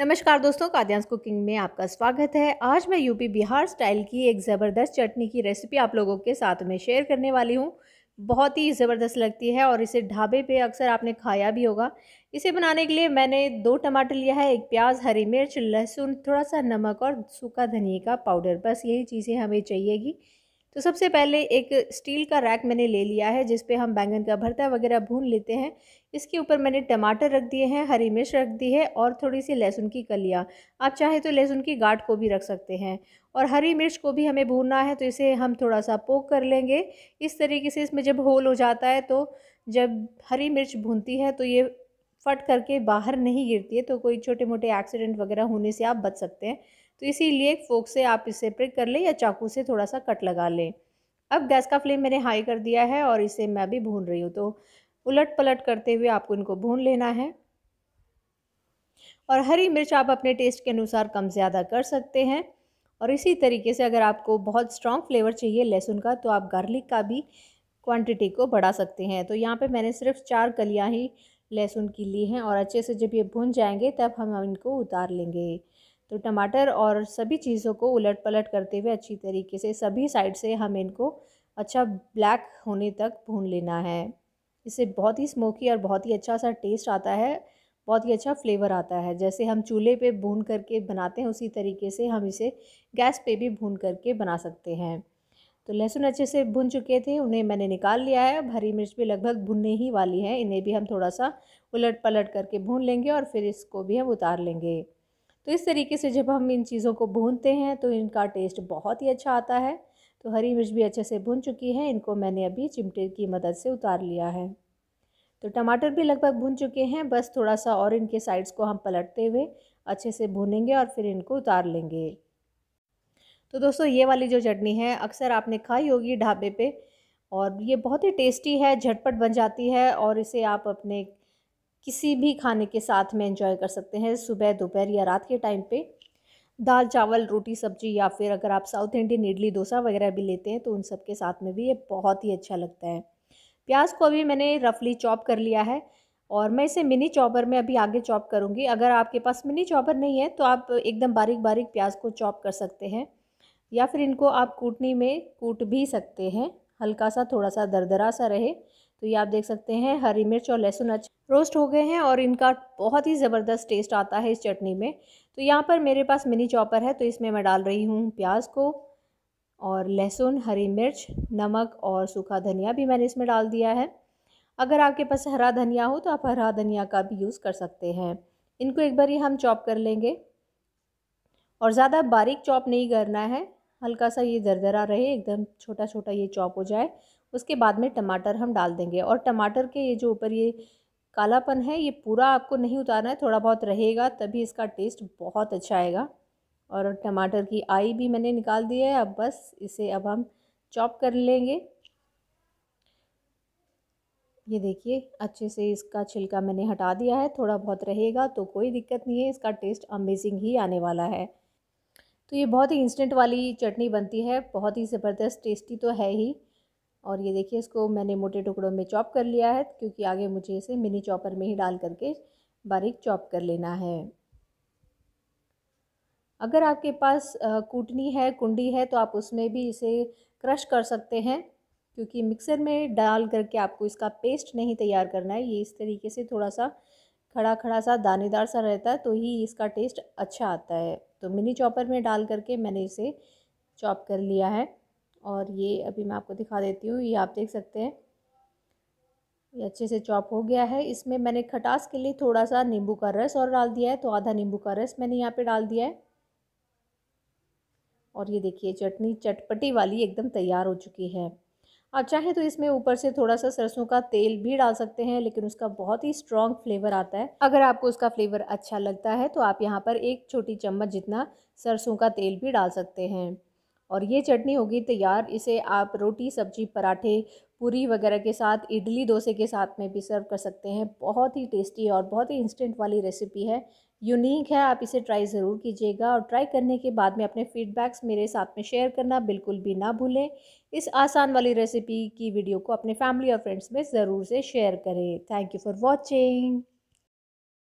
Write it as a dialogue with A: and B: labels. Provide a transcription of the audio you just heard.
A: नमस्कार दोस्तों काद्यांश कुकिंग में आपका स्वागत है आज मैं यूपी बिहार स्टाइल की एक ज़बरदस्त चटनी की रेसिपी आप लोगों के साथ में शेयर करने वाली हूँ बहुत ही ज़बरदस्त लगती है और इसे ढाबे पे अक्सर आपने खाया भी होगा इसे बनाने के लिए मैंने दो टमाटर लिया है एक प्याज हरी मिर्च लहसुन थोड़ा सा नमक और सूखा धनिए का पाउडर बस यही चीज़ें हमें चाहिएगी तो सबसे पहले एक स्टील का रैक मैंने ले लिया है जिस पे हम बैंगन का भरता वगैरह भून लेते हैं इसके ऊपर मैंने टमाटर रख दिए हैं हरी मिर्च रख दी है और थोड़ी सी लहसुन की कलियाँ आप चाहे तो लहसुन की गाठ को भी रख सकते हैं और हरी मिर्च को भी हमें भूनना है तो इसे हम थोड़ा सा पोक कर लेंगे इस तरीके से इसमें जब होल हो जाता है तो जब हरी मिर्च भूनती है तो ये फट करके बाहर नहीं गिरती है तो कोई छोटे मोटे एक्सीडेंट वगैरह होने से आप बच सकते हैं तो इसीलिए फोक से आप इसे प्रिक कर लें या चाकू से थोड़ा सा कट लगा लें अब गैस का फ्लेम मैंने हाई कर दिया है और इसे मैं भी भून रही हूँ तो उलट पलट करते हुए आपको इनको भून लेना है और हरी मिर्च आप अपने टेस्ट के अनुसार कम ज़्यादा कर सकते हैं और इसी तरीके से अगर आपको बहुत स्ट्रॉन्ग फ्लेवर चाहिए लहसुन का तो आप गार्लिक का भी क्वांटिटी को बढ़ा सकते हैं तो यहाँ पे मैंने सिर्फ चार कलियाँ ही लहसुन की ली हैं और अच्छे से जब ये भुन जाएंगे तब हम इनको उतार लेंगे तो टमाटर और सभी चीज़ों को उलट पलट करते हुए अच्छी तरीके से सभी साइड से हम इनको अच्छा ब्लैक होने तक भून लेना है इससे बहुत ही स्मोकी और बहुत ही अच्छा सा टेस्ट आता है बहुत ही अच्छा फ्लेवर आता है जैसे हम चूल्हे पे भून करके बनाते हैं उसी तरीके से हम इसे गैस पे भी भून करके बना सकते हैं तो लहसुन अच्छे से भुन चुके थे उन्हें मैंने निकाल लिया है अब हरी मिर्च भी लगभग भुनने ही वाली है इन्हें भी हम थोड़ा सा उलट पलट करके भून लेंगे और फिर इसको भी हम उतार लेंगे तो इस तरीके से जब हम इन चीज़ों को भूनते हैं तो इनका टेस्ट बहुत ही अच्छा आता है तो हरी मिर्च भी अच्छे से भुन चुकी है इनको मैंने अभी चिमटे की मदद से उतार लिया है तो टमाटर भी लगभग भुन चुके हैं बस थोड़ा सा और इनके साइड्स को हम पलटते हुए अच्छे से भूनेंगे और फिर इनको उतार लेंगे तो दोस्तों ये वाली जो चटनी है अक्सर आपने खाई होगी ढाबे पे और ये बहुत ही टेस्टी है झटपट बन जाती है और इसे आप अपने किसी भी खाने के साथ में इंजॉय कर सकते हैं सुबह दोपहर या रात के टाइम पे दाल चावल रोटी सब्जी या फिर अगर आप साउथ इंडियन इडली डोसा वगैरह भी लेते हैं तो उन सब के साथ में भी ये बहुत ही अच्छा लगता है प्याज को अभी मैंने रफली चॉप कर लिया है और मैं इसे मिनी चॉपर में अभी आगे चॉप करूँगी अगर आपके पास मिनी चॉपर नहीं है तो आप एकदम बारीक बारीक प्याज को चॉप कर सकते हैं या फिर इनको आप कूटनी में कूट भी सकते हैं हल्का सा थोड़ा सा दरदरा सा रहे तो ये आप देख सकते हैं हरी मिर्च और लहसुन अच्छे रोस्ट हो गए हैं और इनका बहुत ही ज़बरदस्त टेस्ट आता है इस चटनी में तो यहाँ पर मेरे पास मिनी चॉपर है तो इसमें मैं डाल रही हूँ प्याज को और लहसुन हरी मिर्च नमक और सूखा धनिया भी मैंने इसमें डाल दिया है अगर आपके पास हरा धनिया हो तो आप हरा धनिया का भी यूज़ कर सकते हैं इनको एक बार ही हम चॉप कर लेंगे और ज़्यादा बारीक चॉप नहीं करना है हल्का सा ये दरदरा रहे एकदम छोटा छोटा ये चॉप हो जाए उसके बाद में टमाटर हम डाल देंगे और टमाटर के ये जो ऊपर ये कालापन है ये पूरा आपको नहीं उतारना है थोड़ा बहुत रहेगा तभी इसका टेस्ट बहुत अच्छा आएगा और टमाटर की आई भी मैंने निकाल दी है अब बस इसे अब हम चॉप कर लेंगे ये देखिए अच्छे से इसका छिलका मैंने हटा दिया है थोड़ा बहुत रहेगा तो कोई दिक्कत नहीं है इसका टेस्ट अमेजिंग ही आने वाला है तो ये बहुत ही इंस्टेंट वाली चटनी बनती है बहुत ही ज़बरदस्त टेस्टी तो है ही और ये देखिए इसको मैंने मोटे टुकड़ों में चॉप कर लिया है क्योंकि आगे मुझे इसे मिनी चॉपर में ही डाल करके बारीक चॉप कर लेना है अगर आपके पास कूटनी है कुंडी है तो आप उसमें भी इसे क्रश कर सकते हैं क्योंकि मिक्सर में डाल करके आपको इसका पेस्ट नहीं तैयार करना है ये इस तरीके से थोड़ा सा खड़ा खड़ा सा दानेदार सा रहता है तो ही इसका टेस्ट अच्छा आता है तो मिनी चॉपर में डाल करके मैंने इसे चॉप कर लिया है और ये अभी मैं आपको दिखा देती हूँ ये आप देख सकते हैं ये अच्छे से चॉप हो गया है इसमें मैंने खटास के लिए थोड़ा सा नींबू का रस और डाल दिया है तो आधा नींबू का रस मैंने यहाँ पे डाल दिया है और ये देखिए चटनी चटपटी वाली एकदम तैयार हो चुकी है आप चाहें तो इसमें ऊपर से थोड़ा सा सरसों का तेल भी डाल सकते हैं लेकिन उसका बहुत ही स्ट्रॉन्ग फ्लेवर आता है अगर आपको उसका फ्लेवर अच्छा लगता है तो आप यहाँ पर एक छोटी चम्मच जितना सरसों का तेल भी डाल सकते हैं और ये चटनी होगी तैयार इसे आप रोटी सब्जी पराठे पूरी वगैरह के साथ इडली डोसे के साथ में भी सर्व कर सकते हैं बहुत ही टेस्टी और बहुत ही इंस्टेंट वाली रेसिपी है यूनिक है आप इसे ट्राई ज़रूर कीजिएगा और ट्राई करने के बाद में अपने फीडबैक्स मेरे साथ में शेयर करना बिल्कुल भी ना भूलें इस आसान वाली रेसिपी की वीडियो को अपने फैमिली और फ्रेंड्स में ज़रूर से शेयर करें थैंक यू फॉर वॉचिंग